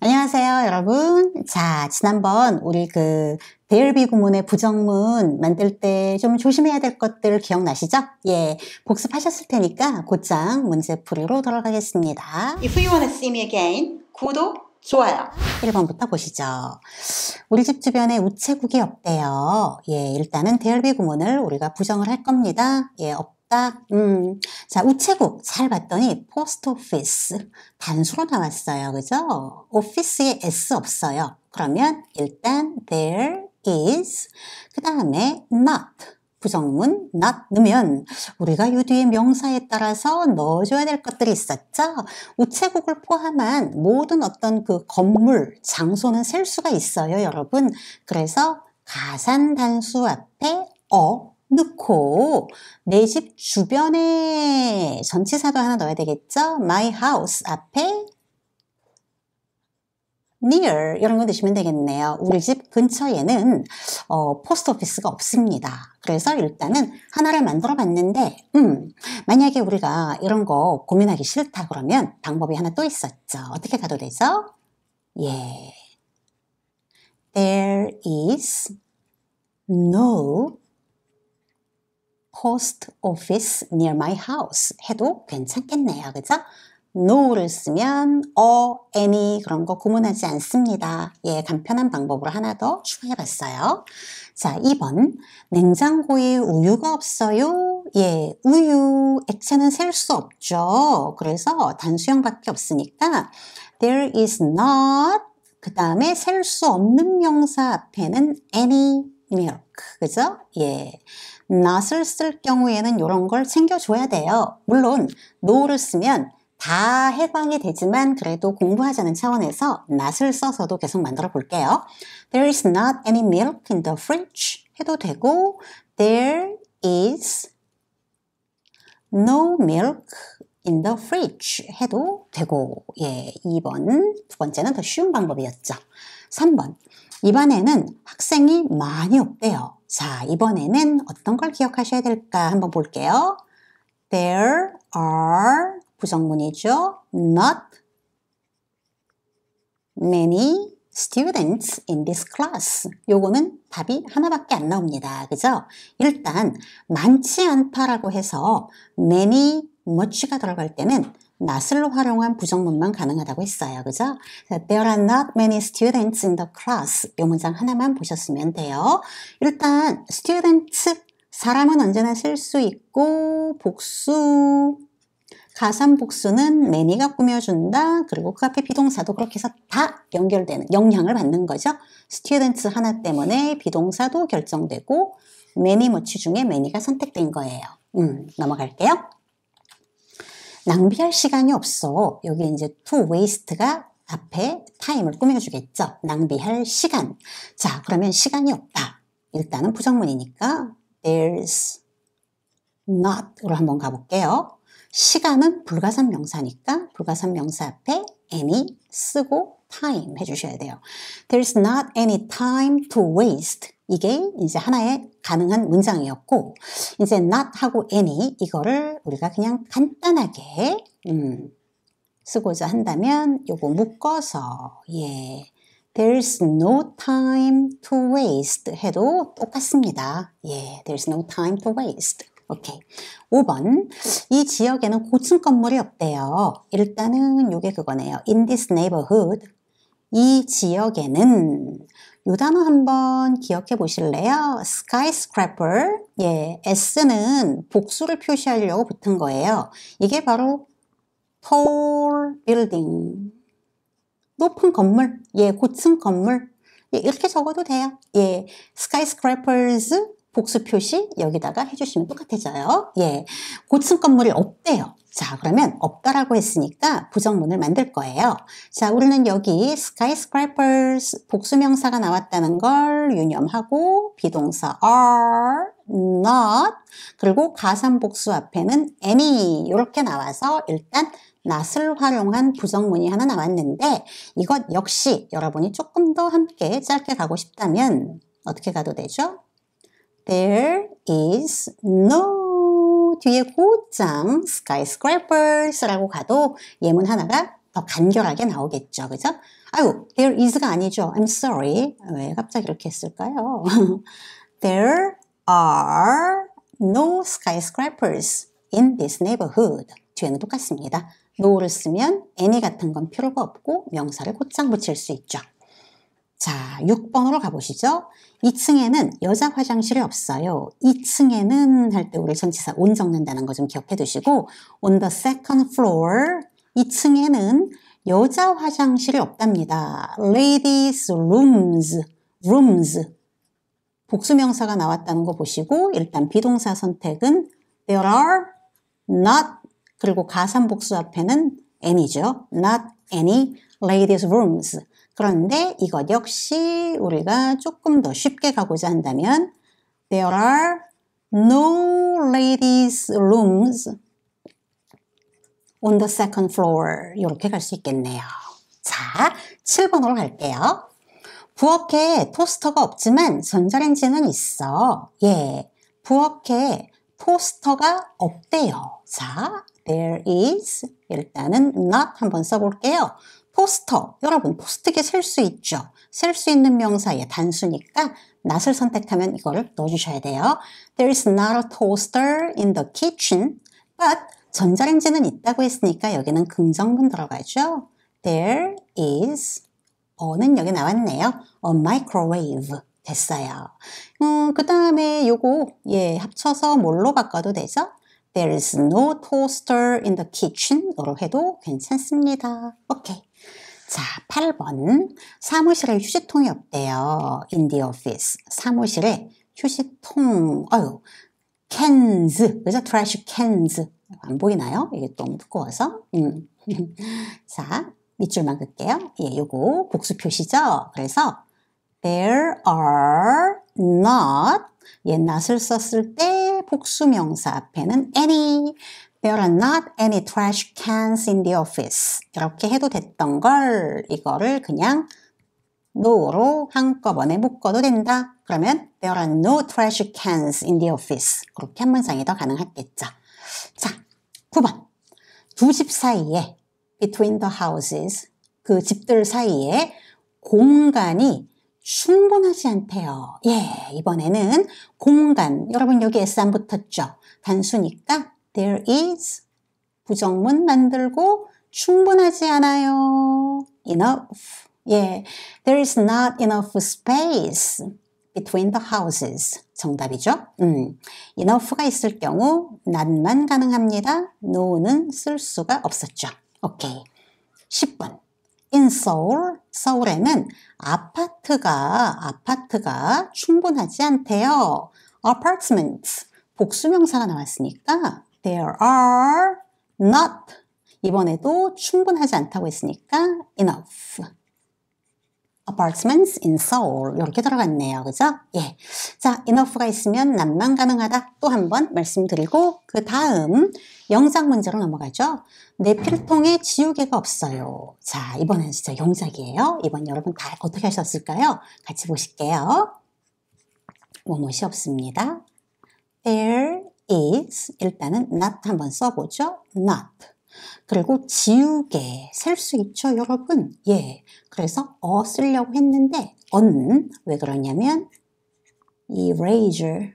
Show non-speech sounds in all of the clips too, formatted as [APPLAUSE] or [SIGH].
안녕하세요 여러분 자 지난번 우리 그 배열비 구문의 부정문 만들 때 좀 조심해야 될 것들 기억나시죠? 예, 복습하셨을 테니까 곧장 문제풀이로 돌아가겠습니다 If you wanna see me again, 구독, 좋아요 1번부터 보시죠 우리 집 주변에 우체국이 없대요 예, 일단은 배열비 구문을 우리가 부정을 할 겁니다 예, 없 딱, 음. 자, 우체국 잘 봤더니 post office 단수로 나왔어요. 그죠? o f f i c e 에 s 없어요. 그러면 일단 there is 그 다음에 not 부정문 not 넣으면 우리가 요 뒤에 명사에 따라서 넣어줘야 될 것들이 있었죠. 우체국을 포함한 모든 어떤 그 건물, 장소는 셀 수가 있어요, 여러분. 그래서 가산단수 앞에 어 넣고 내 집 주변에 전치사도 하나 넣어야 되겠죠? My house 앞에 near 이런 거 넣으시면 되겠네요. 우리 집 근처에는 어, 포스트 오피스가 없습니다. 그래서 일단은 하나를 만들어 봤는데 음, 만약에 우리가 이런 거 고민하기 싫다 그러면 방법이 하나 또 있었죠. 어떻게 가도 되죠? 예. There is no post office near my house 해도 괜찮겠네요. 그죠? no를 쓰면 or any 그런 거 구문하지 않습니다. 예, 간편한 방법으로 하나 더 추가해 봤어요. 자, 2번. 냉장고에 우유가 없어요. 예, 우유 액체는 셀 수 없죠. 그래서 단수형밖에 없으니까 there is not 그 다음에 셀 수 없는 명사 앞에는 any milk. 그죠? 예. not을 쓸 경우에는 이런 걸 챙겨줘야 돼요. 물론 no를 쓰면 다 해방이 되지만 그래도 공부하자는 차원에서 not을 써서도 계속 만들어 볼게요. There is not any milk in the fridge 해도 되고 There is no milk in the fridge 해도 되고 예, 2번 두 번째는 더 쉬운 방법이었죠. 3번 입안에는 학생이 많이 없대요. 자, 이번에는 어떤 걸 기억하셔야 될까 한번 볼게요. There are 부정문이죠. Not many students in this class. 요거는 답이 하나밖에 안 나옵니다. 그죠? 일단 많지 않다라고 해서 many, much가 들어갈 때는 not을 활용한 부정문만 가능하다고 했어요. 그죠? There are not many students in the class. 이 문장 하나만 보셨으면 돼요. 일단 students, 사람은 언제나 쓸 수 있고 복수, 가산 복수는 many가 꾸며준다. 그리고 그 앞에 비동사도 그렇게 해서 다 연결되는, 영향을 받는 거죠. students 하나 때문에 비동사도 결정되고 many 모치 중에 many가 선택된 거예요. 음, 넘어갈게요. 낭비할 시간이 없어. 여기 이제 to waste가 앞에 time을 꾸며주겠죠. 낭비할 시간. 자, 그러면 시간이 없다. 일단은 부정문이니까 there's not으로 한번 가볼게요. 시간은 불가산 명사니까 불가산 명사 앞에 any 쓰고 time 해주셔야 돼요. There's not any time to waste. 이게 이제 하나의 가능한 문장이었고 이제 not 하고 any 이거를 우리가 그냥 간단하게 음, 쓰고자 한다면 요거 묶어서 예 There's no time to waste 해도 똑같습니다. 예, there's no time to waste. 오케이. 5번. 이 지역에는 고층 건물이 없대요. 일단은 요게 그거네요. In this neighborhood. 이 지역에는 요 단어 한번 기억해 보실래요? skyscraper. 예, s는 복수를 표시하려고 붙은 거예요. 이게 바로 tall building. 높은 건물, 예, 고층 건물. 예, 이렇게 적어도 돼요. 예, skyscrapers 복수 표시 여기다가 해주시면 똑같아져요. 예, 고층 건물이 없대요. 자, 그러면 없다라고 했으니까 부정문을 만들 거예요. 자, 우리는 여기 skyscrapers 복수명사가 나왔다는 걸 유념하고 비동사 are, not, 그리고 가산복수 앞에는 any 이렇게 나와서 일단 낫을 활용한 부정문이 하나 나왔는데 이것 역시 여러분이 조금 더 함께 짧게 가고 싶다면 어떻게 가도 되죠? There is no 뒤에 곧장 skyscrapers라고 가도 예문 하나가 더 간결하게 나오겠죠. 그죠? 아유, there is가 아니죠. I'm sorry. 왜 갑자기 이렇게 했을까요? there are no skyscrapers in this neighborhood. 뒤에는 똑같습니다. no를 쓰면 any 같은 건 필요가 없고 명사를 곧장 붙일 수 있죠. 자, 6번으로 가보시죠. 2층에는 여자 화장실이 없어요. 2층에는 할 때 우리 전치사 온 적는다는 거 좀 기억해 두시고 on the second floor 2층에는 여자 화장실이 없답니다. ladies rooms rooms 복수명사가 나왔다는 거 보시고 일단 비동사 선택은 there are not 그리고 가산 복수 앞에는 any죠. not any ladies rooms 그런데 이것 역시 우리가 조금 더 쉽게 가고자 한다면 There are no ladies' rooms on the second floor. 이렇게 갈 수 있겠네요. 자, 7번으로 갈게요. 부엌에 토스터가 없지만 전자레인지는 있어. 예, 부엌에 토스터가 없대요. 자, there is 일단은 not 한번 써볼게요. 포스터, 여러분 포스트기셀 수 있죠. 셀 수 있는 명사의 단수니까 낫을 선택하면 이걸 넣어주셔야 돼요. There is not a toaster in the kitchen, but 전자레인지는 있다고 했으니까 여기는 긍정문 들어가죠. There is 어는 여기 나왔네요. A microwave 됐어요. 음, 그 다음에 요거 예 합쳐서 뭘로 바꿔도 되죠? There is no toaster in the kitchen으로 해도 괜찮습니다. 오케이. 자, 8번. 사무실에 휴지통이 없대요. In the office. 사무실에 휴지통, 어유 캔즈. 그죠? 래서 트래쉬 캔즈. 안 보이나요? 이게 너무 두꺼워서. 음. [LAUGHS] 자, 밑줄만 긋게요. 예, 요거 복수 표시죠? 그래서 there are not 옛 not을 썼을 때 복수명사 앞에는 any There are not any trash cans in the office. 이렇게 해도 됐던 걸 이거를 그냥 no로 한꺼번에 묶어도 된다. 그러면 there are no trash cans in the office. 그렇게 한 문장이 더 가능하겠죠. 자, 9번. 두 집 사이에 between the houses 그 집들 사이에 공간이 충분하지 않대요. 예, 이번에는 공간. 여러분 여기 s 안 붙었죠? 단수니까 There is 부정문 만들고 충분하지 않아요. Enough. 예, there is not enough space between the houses. 정답이죠? 음, enough가 있을 경우 not만 가능합니다. no는 쓸 수가 없었죠. 오케이. 10번. In Seoul, 서울에는 아파트가, 아파트가 충분하지 않대요. Apartment, s 복수명사가 나왔으니까 There are not 이번에도 충분하지 않다고 했으니까 enough apartments in Seoul 이렇게 들어갔네요. 그죠? 예. 자, enough가 있으면 난만 가능하다 또 한번 말씀드리고 그 다음 영작 문제로 넘어가죠. 내필통에 지우개가 없어요. 자, 이번엔 진짜 영작이에요. 이번 여러분 다 어떻게 하셨을까요? 같이 보실게요. 무엇이 없습니다. There is 일단은 not 한번 써보죠. not 그리고 지우개 셀 수 있죠 여러분? 예 그래서 어 쓰려고 했는데 o 는왜 그러냐면 erasure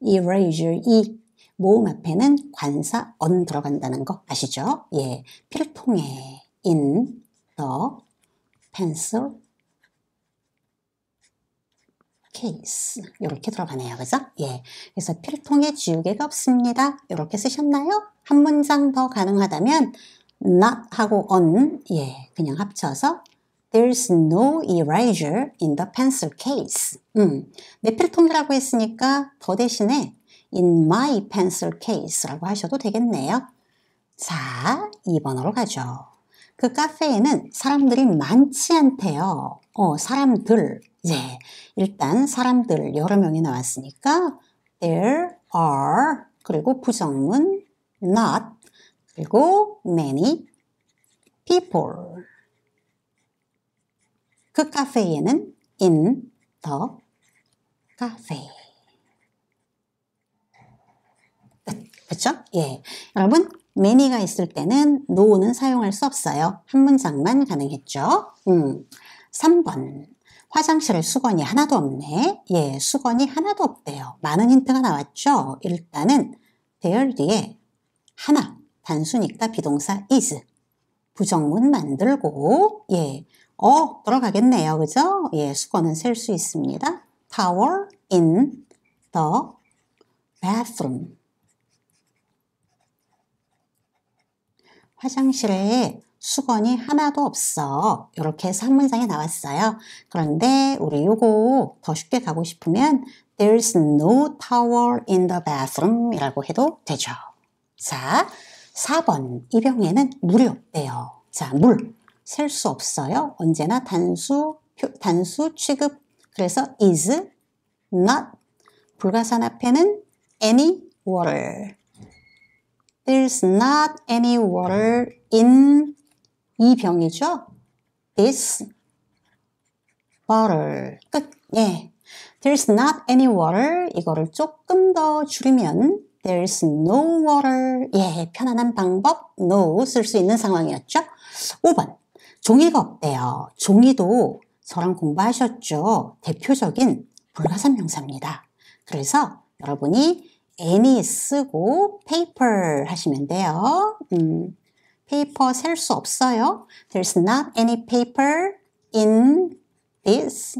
e r a s u r 이 모음 앞에는 관사 o 들어간다는 거 아시죠? 예 필통에 in the pencil 케이스 이렇게 들어가네요. 그죠? 예, 그래서 필통에 지우개가 없습니다. 이렇게 쓰셨나요? 한 문장 더 가능하다면 not 하고 on 예, 그냥 합쳐서 There's no erasure in the pencil case. 음, 내 필통이라고 했으니까 더 대신에 in my pencil case라고 하셔도 되겠네요. 자, 2번으로 가죠. 그 카페에는 사람들이 많지 않대요. 어, 사람들 네, 일단 사람들 여러 명이 나왔으니까 there are 그리고 부정문 not 그리고 many people 그 카페에는 in the cafe 그렇죠? 예, 여러분 many가 있을 때는 no는 사용할 수 없어요. 한 문장만 가능했죠. 음, 3번 화장실에 수건이 하나도 없네. 예, 수건이 하나도 없대요. 많은 힌트가 나왔죠? 일단은 there 뒤에 하나, 단수니까 비동사 is. 부정문 만들고 예, 어 들어가겠네요. 그죠? 예, 수건은 셀 수 있습니다. towel in the bathroom. 화장실에 수건이 하나도 없어. 이렇게 해서 한문장에 나왔어요. 그런데 우리 요거 더 쉽게 가고 싶으면 There's no towel in the bathroom 이라고 해도 되죠. 자, 4번 이 병에는 물이 없대요. 자, 물. 셀 수 없어요. 언제나 단수, 단수 취급. 그래서 is, not. 불가산 앞에는 any water. There's not any water in 이 병이죠. This bottle. 끝. 예. There's not any water. 이거를 조금 더 줄이면 There's no water. 예, 편안한 방법 no 쓸 수 있는 상황이었죠. 5번. 종이가 없대요. 종이도 저랑 공부하셨죠. 대표적인 불가산 명사입니다. 그래서 여러분이 any 쓰고 paper 하시면 돼요. 음. paper 셀 수 없어요. There's not any paper in this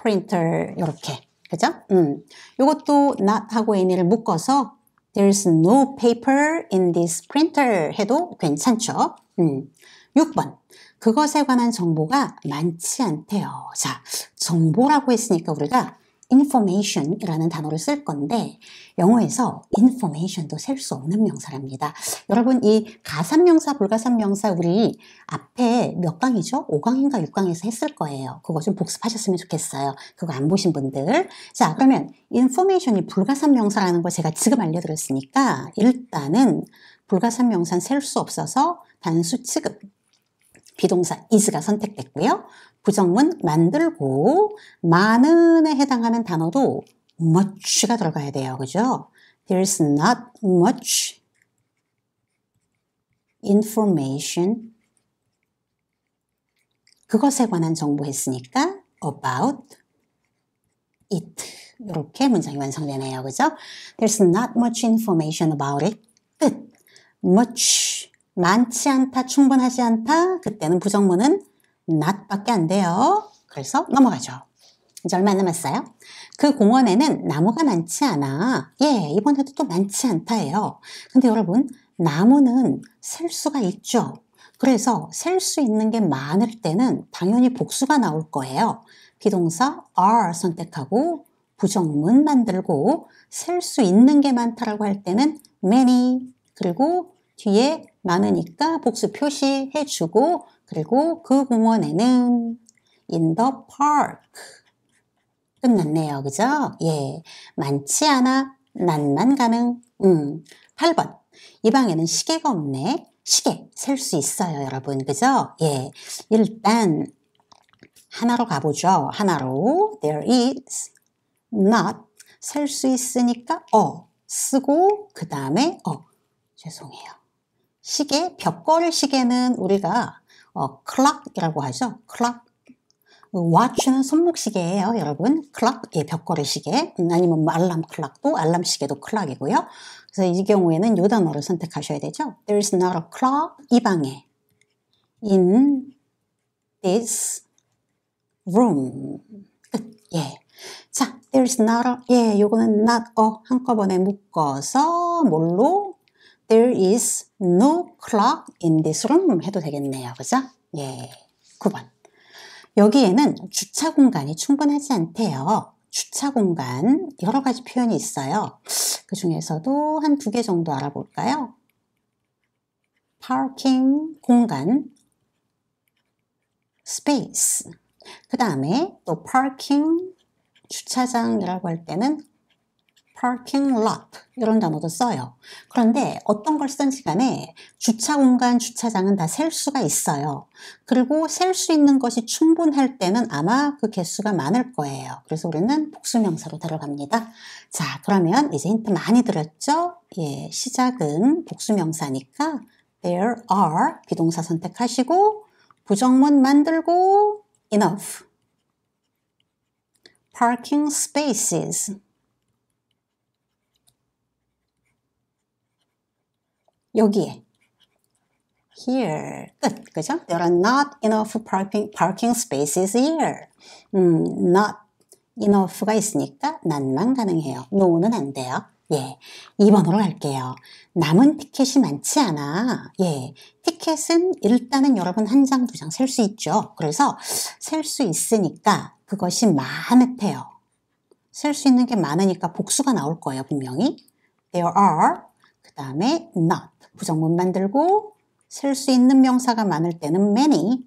printer. 이렇게. 그죠? 음. 요것도 not하고 any를 묶어서 There's no paper in this printer 해도 괜찮죠. 음. 6번. 그것에 관한 정보가 많지 않대요. 자, 정보라고 했으니까 우리가 information이라는 단어를 쓸 건데 영어에서 information도 셀 수 없는 명사랍니다. 여러분 이 가산명사, 불가산명사 우리 앞에 몇 강이죠? 5강인가 6강에서 했을 거예요. 그거 좀 복습하셨으면 좋겠어요. 그거 안 보신 분들. 자 그러면 information이 불가산명사라는 걸 제가 지금 알려드렸으니까 일단은 불가산명사는 셀 수 없어서 단수 취급 비동사 is가 선택됐고요. 부정문 만들고 많은에 해당하는 단어도 much가 들어가야 돼요. 그죠? There's not much information 그것에 관한 정보 했으니까 about it 이렇게 문장이 완성되네요. 그죠? There's not much information about it. 끝. much 많지 않다, 충분하지 않다. 그때는 부정문은 not밖에 안 돼요. 그래서 넘어가죠. 이제 얼마 안 남았어요. 그 공원에는 나무가 많지 않아. 예, 이번에도 또 많지 않다예요. 근데 여러분, 나무는 셀 수가 있죠. 그래서 셀 수 있는 게 많을 때는 당연히 복수가 나올 거예요. 비동사 are 선택하고 부정문 만들고 셀 수 있는 게 많다라고 할 때는 many 그리고 뒤에 많으니까 복수 표시해주고 그리고 그 공원에는 in the park 끝났네요. 그죠? 예. 많지 않아. 난만 가능. 음. 8번. 이 방에는 시계가 없네. 시계 셀 수 있어요, 여러분. 그죠? 예. 일단 하나로 가보죠. 하나로 there is not 셀 수 있으니까 어 쓰고 그 다음에 어 죄송해요. 시계 벽걸이 시계는 우리가 어, clock이라고 하죠. clock. watch는 손목시계예요, 여러분. 클락 예, 벽걸이 시계. 아니면 뭐 알람 클락 o 도 알람 시계도 클락이고요 그래서 이 경우에는 요 단어를 선택하셔야 되죠. There is not a clock 이 방에 in this room. 끝. 예. 자, there is not a, 예, 요거는 not a 한꺼번에 묶어서 뭘로 There is no clock in this room 해도 되겠네요. 그죠? 예. 9번. 여기에는 주차 공간이 충분하지 않대요. 주차 공간 여러 가지 표현이 있어요. 그 중에서도 한 두 개 정도 알아볼까요? parking 공간 space 그 다음에 또 parking 주차장이라고 할 때는 parking lot 이런 단어도 써요. 그런데 어떤 걸 쓰든지 간에 주차 공간, 주차장은 다 셀 수가 있어요. 그리고 셀 수 있는 것이 충분할 때는 아마 그 개수가 많을 거예요. 그래서 우리는 복수명사로 들어갑니다. 자, 그러면 이제 힌트 많이 들었죠? 예, 시작은 복수명사니까 there are 비동사 선택하시고 부정문 만들고 enough parking spaces 여기에 here 끝 그죠? There are not enough parking, parking spaces here. 음, not enough가 있으니까 난만 가능해요. no는 안 돼요. 예, 2번으로 갈게요. 남은 티켓이 많지 않아. 예, 티켓은 일단은 여러분 한 장, 두 장 셀 수 있죠. 그래서 셀 수 있으니까 그것이 많대요. 셀 수 있는 게 많으니까 복수가 나올 거예요, 분명히. There are, 그 다음에 not. 부정문 만들고 쓸 수 있는 명사가 많을 때는 many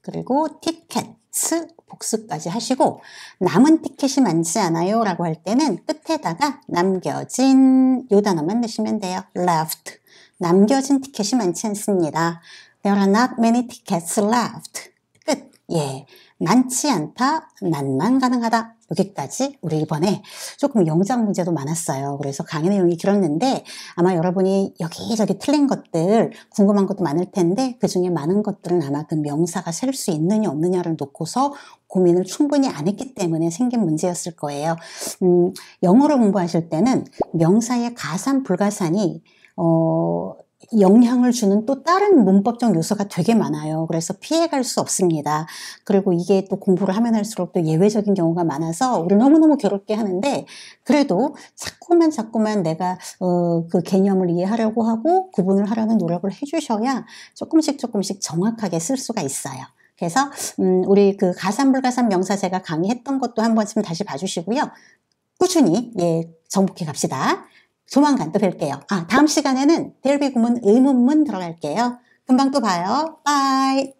그리고 티켓스 복수까지 하시고 남은 티켓이 많지 않아요 라고 할 때는 끝에다가 남겨진 요 단어만 넣으시면 돼요. left 남겨진 티켓이 많지 않습니다. There are not many tickets left. 끝. 예. 많지 않다, 난만 가능하다. 여기까지 우리 이번에 조금 영장 문제도 많았어요. 그래서 강의 내용이 길었는데 아마 여러분이 여기저기 틀린 것들 궁금한 것도 많을 텐데 그 중에 많은 것들은 아마 그 명사가 셀 수 있느냐 없느냐를 놓고서 고민을 충분히 안 했기 때문에 생긴 문제였을 거예요. 음, 영어를 공부하실 때는 명사의 가산, 불가산이 어, 영향을 주는 또 다른 문법적 요소가 되게 많아요. 그래서 피해갈 수 없습니다. 그리고 이게 또 공부를 하면 할수록 또 예외적인 경우가 많아서 우리 너무너무 괴롭게 하는데 그래도 자꾸만 자꾸만 내가 어, 그 개념을 이해하려고 하고 구분을 하려는 노력을 해주셔야 조금씩 조금씩 정확하게 쓸 수가 있어요. 그래서 음, 우리 그 가산 불가산 명사 제가 강의했던 것도 한 번쯤 다시 봐주시고요. 꾸준히 예 정복해 갑시다. 조만간 또 뵐게요. 아, 다음 시간에는 델비 구문 의문문 들어갈게요. 금방 또 봐요. 빠이.